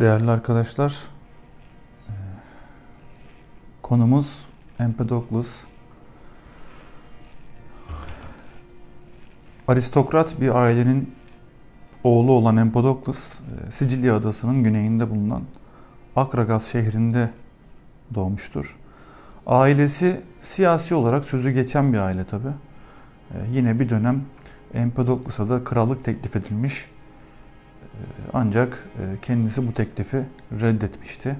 Değerli arkadaşlar, e, konumuz Empedokles. Aristokrat bir ailenin oğlu olan Empedokles, e, Sicilya adasının güneyinde bulunan Akragas şehrinde doğmuştur. Ailesi siyasi olarak sözü geçen bir aile tabi. E, yine bir dönem Empedokles'a da krallık teklif edilmiş ancak e, kendisi bu teklifi reddetmişti.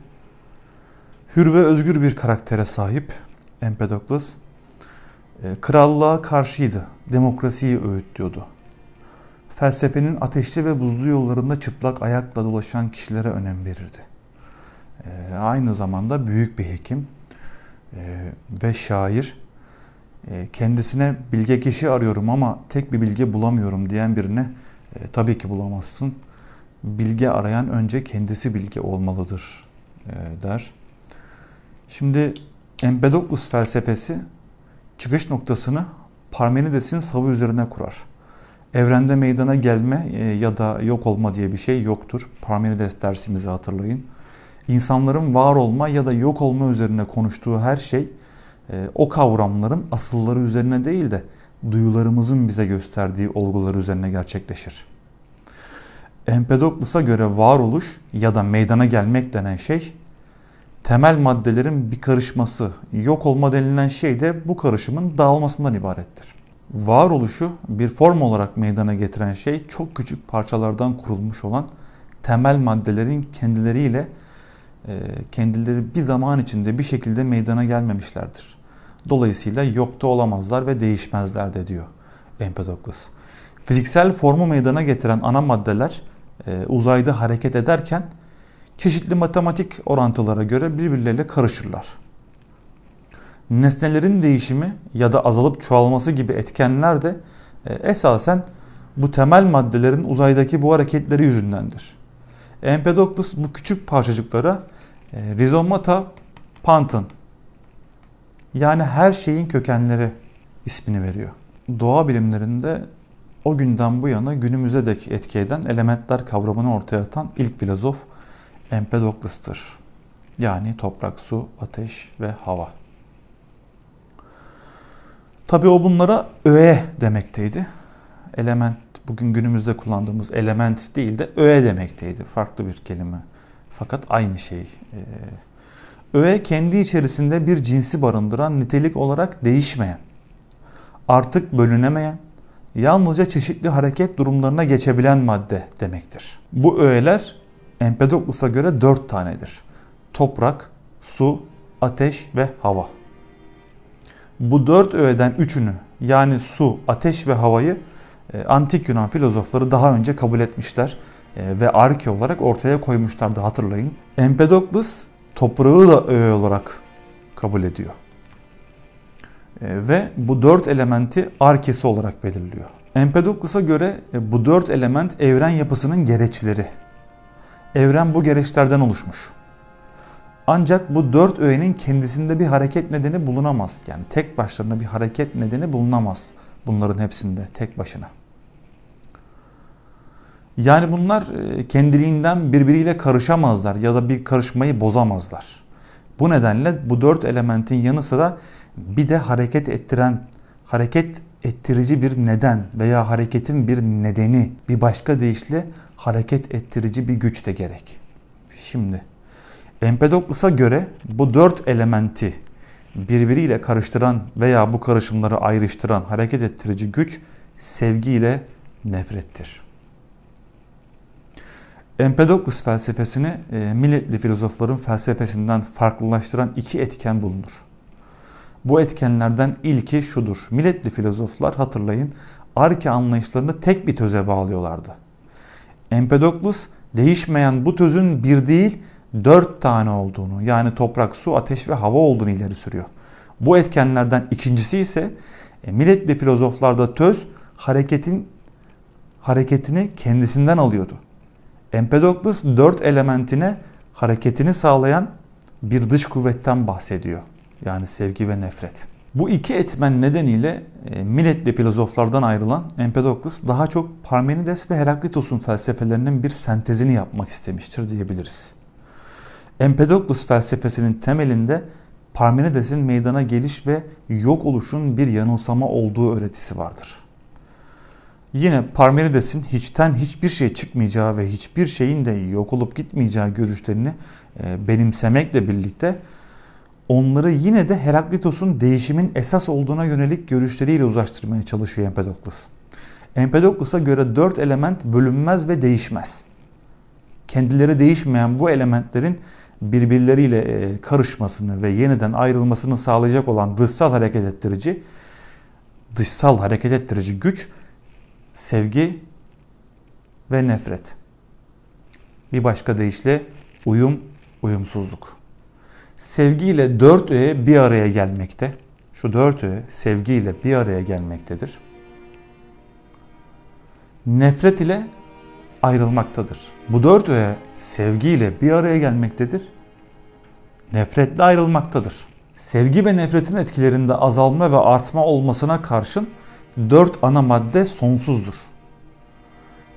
Hür ve özgür bir karaktere sahip Empedokles. E, krallığa karşıydı, demokrasiyi öğütlüyordu. Felsefenin ateşli ve buzlu yollarında çıplak ayakla dolaşan kişilere önem verirdi. E, aynı zamanda büyük bir hekim ve şair. Kendisine bilge kişi arıyorum ama tek bir bilgi bulamıyorum diyen birine tabii ki bulamazsın bilgi arayan önce kendisi bilgi olmalıdır e, der. Şimdi Empedoklus felsefesi çıkış noktasını Parmenides'in savı üzerine kurar. Evrende meydana gelme e, ya da yok olma diye bir şey yoktur. Parmenides dersimizi hatırlayın. İnsanların var olma ya da yok olma üzerine konuştuğu her şey e, o kavramların asılları üzerine değil de duyularımızın bize gösterdiği olgular üzerine gerçekleşir. Empedoklus'a göre varoluş ya da meydana gelmek denen şey temel maddelerin bir karışması, yok olma denilen şey de bu karışımın dağılmasından ibarettir. Varoluşu bir form olarak meydana getiren şey çok küçük parçalardan kurulmuş olan temel maddelerin kendileriyle e, kendileri bir zaman içinde bir şekilde meydana gelmemişlerdir. Dolayısıyla yokta olamazlar ve değişmezler de diyor Empedokles. Fiziksel formu meydana getiren ana maddeler e, uzayda hareket ederken çeşitli matematik orantılara göre birbirleriyle karışırlar. Nesnelerin değişimi ya da azalıp çoğalması gibi etkenler de e, esasen bu temel maddelerin uzaydaki bu hareketleri yüzündendir. Empedokles bu küçük parçacıklara e, rizomata pantın yani her şeyin kökenleri ismini veriyor. Doğa bilimlerinde o günden bu yana günümüze dek etki eden elementler kavramını ortaya atan ilk filozof Empedoklus'tır. Yani toprak, su, ateş ve hava. Tabii o bunlara öğe demekteydi. Element, bugün günümüzde kullandığımız element değil de öğe demekteydi. Farklı bir kelime. Fakat aynı şey. E, öğe kendi içerisinde bir cinsi barındıran, nitelik olarak değişmeyen, artık bölünemeyen, yalnızca çeşitli hareket durumlarına geçebilen madde demektir. Bu öğeler Empedoklus'a göre dört tanedir. Toprak, su, ateş ve hava. Bu dört öğeden üçünü yani su, ateş ve havayı e, antik Yunan filozofları daha önce kabul etmişler e, ve arke olarak ortaya koymuşlardı hatırlayın. Empedoklus toprağı da öğe olarak kabul ediyor. E, ve bu dört elementi arkesi olarak belirliyor. Empedoklus'a göre e, bu dört element evren yapısının gereçleri. Evren bu gereçlerden oluşmuş. Ancak bu dört öğenin kendisinde bir hareket nedeni bulunamaz. Yani tek başlarına bir hareket nedeni bulunamaz bunların hepsinde tek başına. Yani bunlar e, kendiliğinden birbiriyle karışamazlar ya da bir karışmayı bozamazlar. Bu nedenle bu dört elementin yanı sıra bir de hareket ettiren, hareket ettirici bir neden veya hareketin bir nedeni, bir başka deyişle hareket ettirici bir güç de gerek. Şimdi Empedoklus'a göre bu dört elementi birbiriyle karıştıran veya bu karışımları ayrıştıran hareket ettirici güç sevgi ile nefrettir. Empedoklus felsefesini e, Miletli filozofların felsefesinden farklılaştıran iki etken bulunur. Bu etkenlerden ilki şudur. milletli filozoflar hatırlayın arke anlayışlarını tek bir töze bağlıyorlardı. Empedoklus değişmeyen bu tözün bir değil dört tane olduğunu yani toprak, su, ateş ve hava olduğunu ileri sürüyor. Bu etkenlerden ikincisi ise e, Miletli filozoflarda töz hareketin hareketini kendisinden alıyordu. Empedoklus dört elementine hareketini sağlayan bir dış kuvvetten bahsediyor. Yani sevgi ve nefret. Bu iki etmen nedeniyle e, Miletli filozoflardan ayrılan Empedoklus daha çok Parmenides ve Heraklitos'un felsefelerinin bir sentezini yapmak istemiştir diyebiliriz. Empedoklus felsefesinin temelinde Parmenides'in meydana geliş ve yok oluşun bir yanılsama olduğu öğretisi vardır. Yine Parmenides'in hiçten hiçbir şey çıkmayacağı ve hiçbir şeyin de yok olup gitmeyeceği görüşlerini e, benimsemekle birlikte onları yine de Heraklitos'un değişimin esas olduğuna yönelik görüşleriyle uzlaştırmaya çalışıyor Empedokles. Empedokles'a göre dört element bölünmez ve değişmez. Kendileri değişmeyen bu elementlerin birbirleriyle e, karışmasını ve yeniden ayrılmasını sağlayacak olan dışsal hareket ettirici, dışsal hareket ettirici güç sevgi ve nefret. Bir başka deyişle uyum, uyumsuzluk. Sevgiyle dört öğe bir araya gelmekte. Şu dört öğe sevgiyle bir araya gelmektedir. Nefret ile ayrılmaktadır. Bu dört öğe sevgiyle bir araya gelmektedir. Nefretle ayrılmaktadır. Sevgi ve nefretin etkilerinde azalma ve artma olmasına karşın dört ana madde sonsuzdur.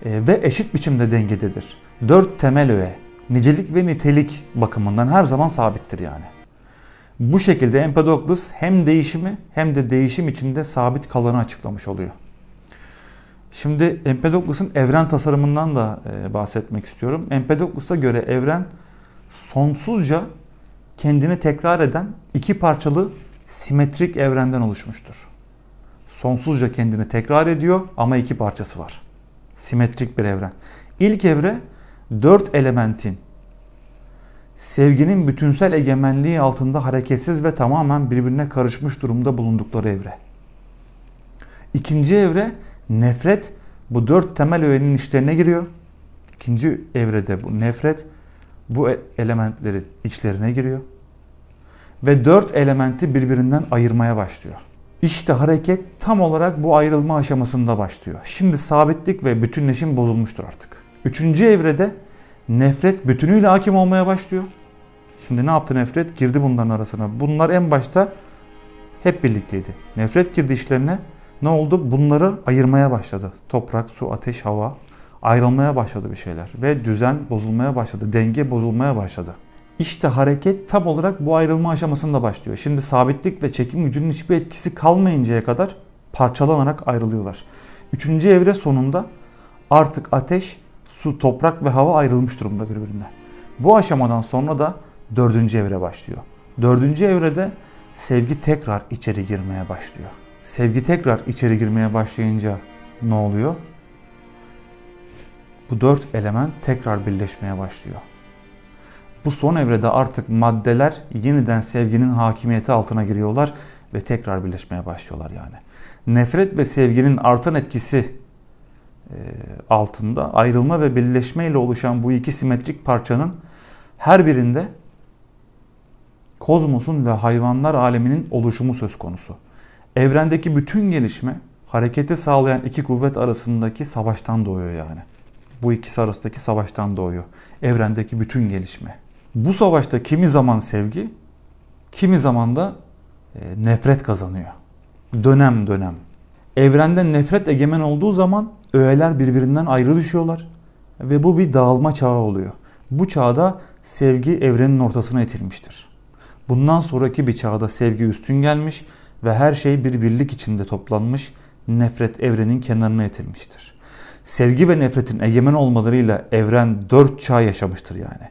E, ve eşit biçimde dengededir. Dört temel öğe, nicelik ve nitelik bakımından her zaman sabittir yani. Bu şekilde Empedokles hem değişimi hem de değişim içinde sabit kalanı açıklamış oluyor. Şimdi Empedokles'in evren tasarımından da e, bahsetmek istiyorum. Empedokles'a göre evren sonsuzca kendini tekrar eden iki parçalı simetrik evrenden oluşmuştur sonsuzca kendini tekrar ediyor ama iki parçası var. Simetrik bir evren. İlk evre dört elementin sevginin bütünsel egemenliği altında hareketsiz ve tamamen birbirine karışmış durumda bulundukları evre. İkinci evre nefret bu dört temel öğenin içlerine giriyor. İkinci evrede bu nefret bu e- elementlerin içlerine giriyor. Ve dört elementi birbirinden ayırmaya başlıyor. İşte hareket tam olarak bu ayrılma aşamasında başlıyor. Şimdi sabitlik ve bütünleşim bozulmuştur artık. Üçüncü evrede nefret bütünüyle hakim olmaya başlıyor. Şimdi ne yaptı nefret? Girdi bunların arasına. Bunlar en başta hep birlikteydi. Nefret girdi işlerine. Ne oldu? Bunları ayırmaya başladı. Toprak, su, ateş, hava ayrılmaya başladı bir şeyler. Ve düzen bozulmaya başladı. Denge bozulmaya başladı. İşte hareket tam olarak bu ayrılma aşamasında başlıyor. Şimdi sabitlik ve çekim gücünün hiçbir etkisi kalmayıncaya kadar parçalanarak ayrılıyorlar. Üçüncü evre sonunda artık ateş, su, toprak ve hava ayrılmış durumda birbirinden. Bu aşamadan sonra da dördüncü evre başlıyor. Dördüncü evrede sevgi tekrar içeri girmeye başlıyor. Sevgi tekrar içeri girmeye başlayınca ne oluyor? Bu dört element tekrar birleşmeye başlıyor. Bu son evrede artık maddeler yeniden sevginin hakimiyeti altına giriyorlar ve tekrar birleşmeye başlıyorlar yani. Nefret ve sevginin artan etkisi e, altında ayrılma ve birleşme ile oluşan bu iki simetrik parçanın her birinde kozmosun ve hayvanlar aleminin oluşumu söz konusu. Evrendeki bütün gelişme hareketi sağlayan iki kuvvet arasındaki savaştan doğuyor yani. Bu ikisi arasındaki savaştan doğuyor. Evrendeki bütün gelişme bu savaşta kimi zaman sevgi, kimi zaman da e, nefret kazanıyor. Dönem dönem. Evrende nefret egemen olduğu zaman öğeler birbirinden ayrı düşüyorlar ve bu bir dağılma çağı oluyor. Bu çağda sevgi evrenin ortasına itilmiştir. Bundan sonraki bir çağda sevgi üstün gelmiş ve her şey bir birlik içinde toplanmış, nefret evrenin kenarına itilmiştir. Sevgi ve nefretin egemen olmalarıyla evren dört çağ yaşamıştır yani.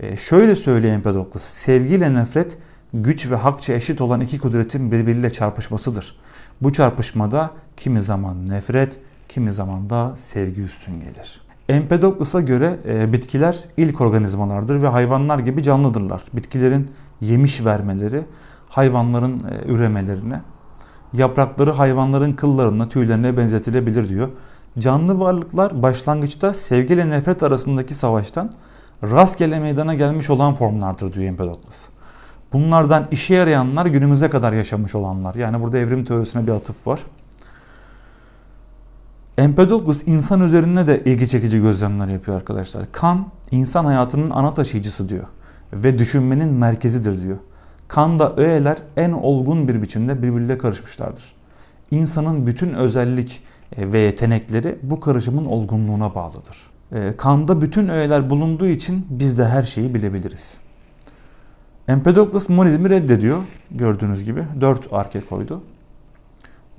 E, şöyle söylüyor Empedokles, sevgiyle nefret güç ve hakça eşit olan iki kudretin birbiriyle çarpışmasıdır. Bu çarpışmada kimi zaman nefret, kimi zaman da sevgi üstün gelir. Empedokles'a göre e, bitkiler ilk organizmalardır ve hayvanlar gibi canlıdırlar. Bitkilerin yemiş vermeleri, hayvanların e, üremelerine, yaprakları hayvanların kıllarına, tüylerine benzetilebilir diyor. Canlı varlıklar başlangıçta sevgiyle nefret arasındaki savaştan rastgele meydana gelmiş olan formlardır diyor Empedokles. Bunlardan işe yarayanlar günümüze kadar yaşamış olanlar. Yani burada evrim teorisine bir atıf var. Empedokles insan üzerinde de ilgi çekici gözlemler yapıyor arkadaşlar. Kan insan hayatının ana taşıyıcısı diyor ve düşünmenin merkezidir diyor. Kanda öğeler en olgun bir biçimde birbiriyle karışmışlardır. İnsanın bütün özellik e, ve yetenekleri bu karışımın olgunluğuna bağlıdır. Ee, kanda bütün öğeler bulunduğu için biz de her şeyi bilebiliriz. Empedokles monizmi reddediyor gördüğünüz gibi. Dört arke koydu.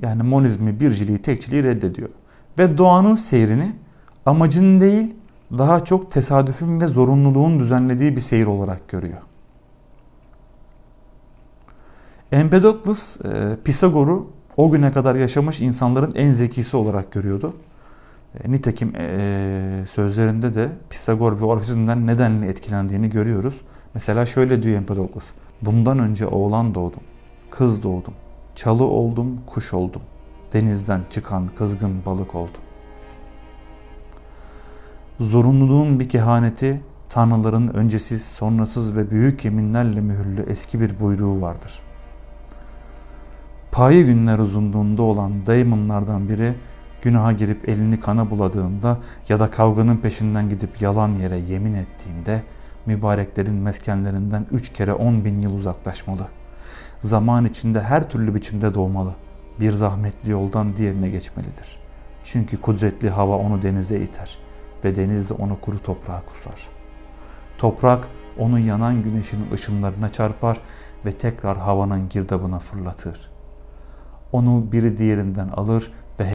Yani monizmi, birciliği, tekçiliği reddediyor. Ve doğanın seyrini amacın değil daha çok tesadüfün ve zorunluluğun düzenlediği bir seyir olarak görüyor. Empedokles, e, Pisagor'u o güne kadar yaşamış insanların en zekisi olarak görüyordu. E, nitekim e, sözlerinde de Pisagor ve Orfizm'den nedenli etkilendiğini görüyoruz. Mesela şöyle diyor Empedokles. Bundan önce oğlan doğdum, kız doğdum, çalı oldum, kuş oldum. Denizden çıkan kızgın balık oldum. Zorunluluğun bir kehaneti, tanrıların öncesiz, sonrasız ve büyük yeminlerle mühürlü eski bir buyruğu vardır. Payı günler uzunluğunda olan daimonlardan biri günaha girip elini kana buladığında ya da kavganın peşinden gidip yalan yere yemin ettiğinde mübareklerin meskenlerinden üç kere on bin yıl uzaklaşmalı. Zaman içinde her türlü biçimde doğmalı. Bir zahmetli yoldan diğerine geçmelidir. Çünkü kudretli hava onu denize iter ve deniz de onu kuru toprağa kusar. Toprak onu yanan güneşin ışınlarına çarpar ve tekrar havanın girdabına fırlatır. Onu biri diğerinden alır